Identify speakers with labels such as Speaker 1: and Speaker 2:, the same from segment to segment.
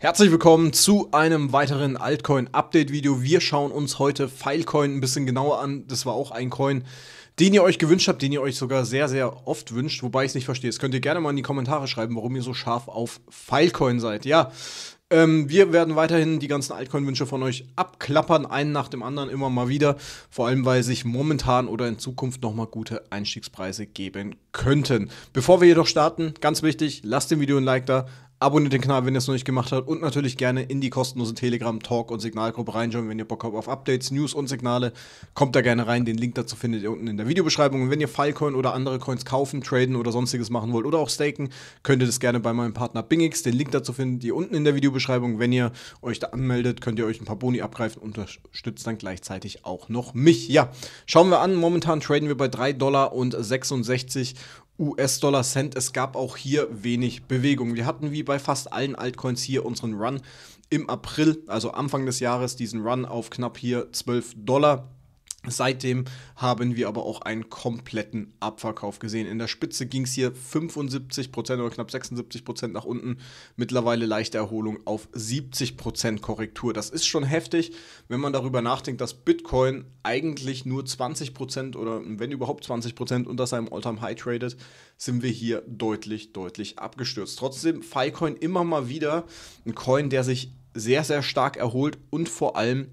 Speaker 1: Herzlich willkommen zu einem weiteren Altcoin-Update-Video. Wir schauen uns heute Filecoin ein bisschen genauer an. Das war auch ein Coin, den ihr euch gewünscht habt, den ihr euch sogar sehr, sehr oft wünscht, wobei ich es nicht verstehe. Das könnt ihr gerne mal in die Kommentare schreiben, warum ihr so scharf auf Filecoin seid. Ja, ähm, wir werden weiterhin die ganzen Altcoin-Wünsche von euch abklappern, einen nach dem anderen immer mal wieder. Vor allem, weil sich momentan oder in Zukunft nochmal gute Einstiegspreise geben könnten. Bevor wir jedoch starten, ganz wichtig, lasst dem Video ein Like da, Abonniert den Kanal, wenn ihr es noch nicht gemacht habt. Und natürlich gerne in die kostenlose Telegram, Talk und Signalgruppe reinschauen, wenn ihr Bock habt auf Updates, News und Signale. Kommt da gerne rein. Den Link dazu findet ihr unten in der Videobeschreibung. Und wenn ihr Filecoin oder andere Coins kaufen, traden oder sonstiges machen wollt oder auch staken, könnt ihr das gerne bei meinem Partner Bingix. Den Link dazu findet ihr unten in der Videobeschreibung. Wenn ihr euch da anmeldet, könnt ihr euch ein paar Boni abgreifen. Unterstützt dann gleichzeitig auch noch mich. Ja, schauen wir an. Momentan traden wir bei 3,66 Dollar US-Dollar-Cent. Es gab auch hier wenig Bewegung. Wir hatten wie bei fast allen Altcoins hier unseren Run im April, also Anfang des Jahres, diesen Run auf knapp hier 12 Dollar. Seitdem haben wir aber auch einen kompletten Abverkauf gesehen. In der Spitze ging es hier 75% oder knapp 76% nach unten. Mittlerweile leichte Erholung auf 70% Korrektur. Das ist schon heftig, wenn man darüber nachdenkt, dass Bitcoin eigentlich nur 20% oder wenn überhaupt 20% unter seinem Alltime high tradet, sind wir hier deutlich, deutlich abgestürzt. Trotzdem Filecoin immer mal wieder ein Coin, der sich sehr, sehr stark erholt und vor allem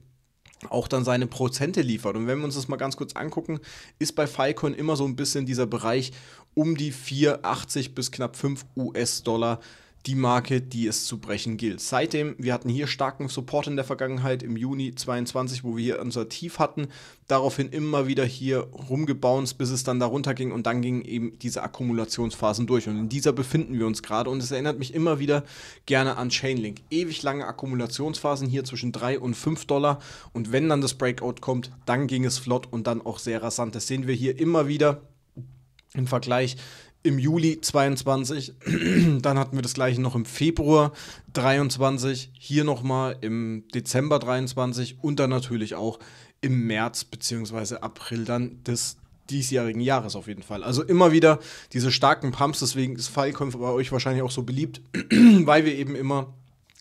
Speaker 1: auch dann seine Prozente liefert. Und wenn wir uns das mal ganz kurz angucken, ist bei Filecoin immer so ein bisschen dieser Bereich um die 4,80 bis knapp 5 US-Dollar die Marke, die es zu brechen gilt. Seitdem, wir hatten hier starken Support in der Vergangenheit im Juni 22, wo wir hier unser Tief hatten, daraufhin immer wieder hier rumgebounced, bis es dann darunter ging und dann gingen eben diese Akkumulationsphasen durch und in dieser befinden wir uns gerade und es erinnert mich immer wieder gerne an Chainlink. Ewig lange Akkumulationsphasen hier zwischen 3 und 5 Dollar und wenn dann das Breakout kommt, dann ging es flott und dann auch sehr rasant. Das sehen wir hier immer wieder im Vergleich im Juli 22, dann hatten wir das gleiche noch im Februar 23, hier nochmal im Dezember 23 und dann natürlich auch im März bzw. April dann des diesjährigen Jahres auf jeden Fall. Also immer wieder diese starken Pumps, deswegen ist Filecoin bei euch wahrscheinlich auch so beliebt, weil wir eben immer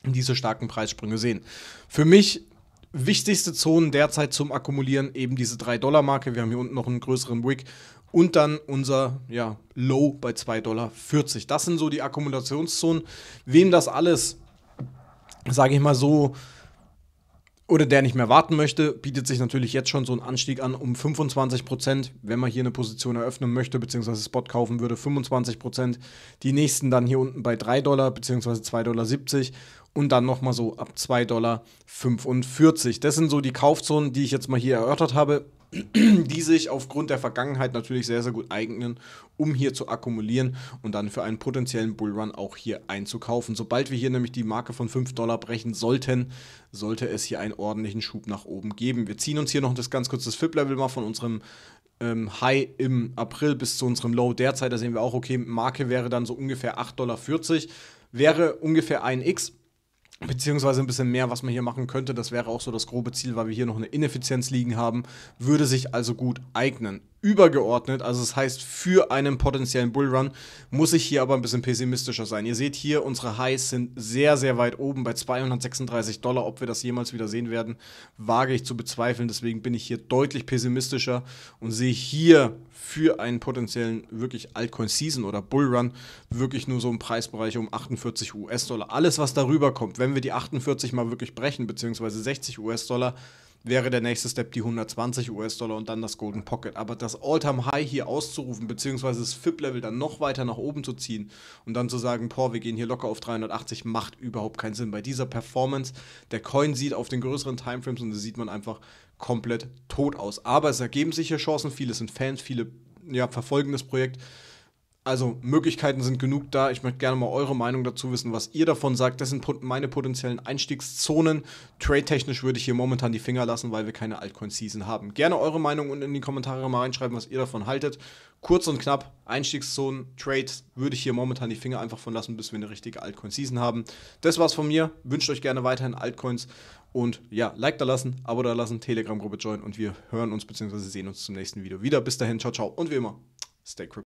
Speaker 1: diese starken Preissprünge sehen. Für mich wichtigste Zonen derzeit zum Akkumulieren eben diese 3-Dollar-Marke. Wir haben hier unten noch einen größeren Wick und dann unser ja, Low bei 2,40 Dollar. Das sind so die Akkumulationszonen. Wem das alles, sage ich mal so, oder der nicht mehr warten möchte, bietet sich natürlich jetzt schon so ein Anstieg an um 25 wenn man hier eine Position eröffnen möchte, beziehungsweise Spot kaufen würde, 25 Die nächsten dann hier unten bei 3 Dollar, beziehungsweise 2,70 Dollar und dann nochmal so ab 2,45 Dollar. Das sind so die Kaufzonen, die ich jetzt mal hier erörtert habe. die sich aufgrund der Vergangenheit natürlich sehr, sehr gut eignen, um hier zu akkumulieren und dann für einen potenziellen Bullrun auch hier einzukaufen. Sobald wir hier nämlich die Marke von 5 Dollar brechen sollten, sollte es hier einen ordentlichen Schub nach oben geben. Wir ziehen uns hier noch das ganz kurz das FIP-Level mal von unserem ähm, High im April bis zu unserem Low derzeit. Da sehen wir auch, okay, Marke wäre dann so ungefähr 8,40 Dollar, wäre ungefähr ein X beziehungsweise ein bisschen mehr, was man hier machen könnte. Das wäre auch so das grobe Ziel, weil wir hier noch eine Ineffizienz liegen haben, würde sich also gut eignen. Übergeordnet, also das heißt, für einen potenziellen Bullrun muss ich hier aber ein bisschen pessimistischer sein. Ihr seht hier, unsere Highs sind sehr, sehr weit oben bei 236 Dollar. Ob wir das jemals wieder sehen werden, wage ich zu bezweifeln. Deswegen bin ich hier deutlich pessimistischer und sehe hier für einen potenziellen wirklich Altcoin-Season oder Bullrun wirklich nur so einen Preisbereich um 48 US-Dollar. Alles, was darüber kommt, wenn wir wir die 48 mal wirklich brechen, beziehungsweise 60 US-Dollar, wäre der nächste Step die 120 US-Dollar und dann das Golden Pocket. Aber das All-Time-High hier auszurufen, beziehungsweise das FIP-Level dann noch weiter nach oben zu ziehen und dann zu sagen, boah, wir gehen hier locker auf 380, macht überhaupt keinen Sinn. Bei dieser Performance, der Coin sieht auf den größeren Timeframes und das sieht man einfach komplett tot aus. Aber es ergeben sich hier Chancen, viele sind Fans, viele ja, verfolgen das Projekt also Möglichkeiten sind genug da. Ich möchte gerne mal eure Meinung dazu wissen, was ihr davon sagt. Das sind meine potenziellen Einstiegszonen. Trade-technisch würde ich hier momentan die Finger lassen, weil wir keine Altcoin-Season haben. Gerne eure Meinung und in die Kommentare mal reinschreiben, was ihr davon haltet. Kurz und knapp, Einstiegszonen, Trades würde ich hier momentan die Finger einfach von lassen, bis wir eine richtige Altcoin-Season haben. Das war's von mir. Wünscht euch gerne weiterhin Altcoins und ja, Like da lassen, Abo da lassen, Telegram-Gruppe join und wir hören uns bzw. sehen uns zum nächsten Video wieder. Bis dahin, ciao, ciao und wie immer, stay crypto.